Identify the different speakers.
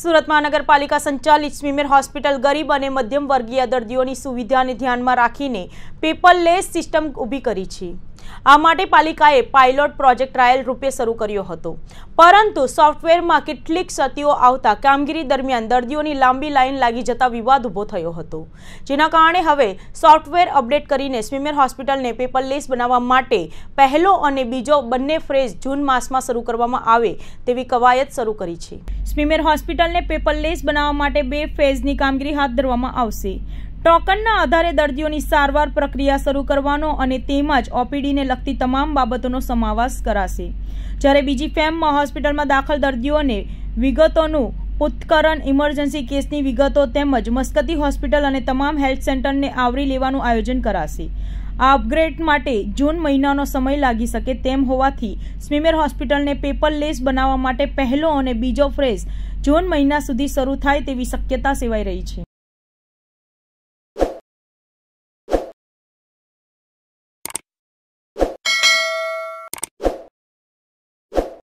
Speaker 1: સુરત મહાનગરપાલિકા સંચાલિત સ્વીમેર હોસ્પિટલ ગરીબ અને મધ્યમ વર્ગીય દર્દીઓની સુવિધાને ધ્યાનમાં રાખીને પેપરલેસ સિસ્ટમ ઊભી કરી છે આ માટે પાલિકાએ પાયલોટ પ્રોજેક્ટ ટ્રાયલ રૂપે શરૂ કર્યો હતો પરંતુ સોફ્ટવેરમાં કેટલીક ક્ષતિઓ આવતા કામગીરી દરમિયાન દર્દીઓની લાંબી લાઇન લાગી જતા વિવાદ ઊભો થયો હતો જેના કારણે હવે સોફ્ટવેર અપડેટ કરીને સ્વિમેર હોસ્પિટલને પેપરલેસ બનાવવા માટે પહેલો અને બીજો બંને ફ્રેઝ જૂન માસમાં શરૂ કરવામાં આવે તેવી કવાયત શરૂ કરી છે સ્વિમેર હોસ્પિટલને પેપરલેસ બનાવવા માટે બે ફેઝની કામગીરી હાથ ધરવામાં આવશે ટોકનના આધારે દર્દીઓની સારવાર પ્રક્રિયા શરૂ કરવાનો અને તેમજ ઓપીડીને લગતી તમામ બાબતોનો સમાવેશ કરાશે જ્યારે બીજી ફેમમાં હોસ્પિટલમાં દાખલ દર્દીઓને વિગતોનું ઉત્કરણ ઇમરજન્સી કેસની વિગતો તેમજ મસ્કતી હોસ્પિટલ અને તમામ હેલ્થ સેન્ટરને આવરી લેવાનું આયોજન કરાશે આ અપગ્રેડ માટે જૂન મહિનાનો સમય લાગી શકે તેમ હોવાથી સ્મીમેર હોસ્પિટલને પેપરલેસ બનાવવા માટે પહેલો અને બીજો ફ્રેઝ જૂન મહિના સુધી શરૂ થાય તેવી શક્યતા સેવાઈ રહી છે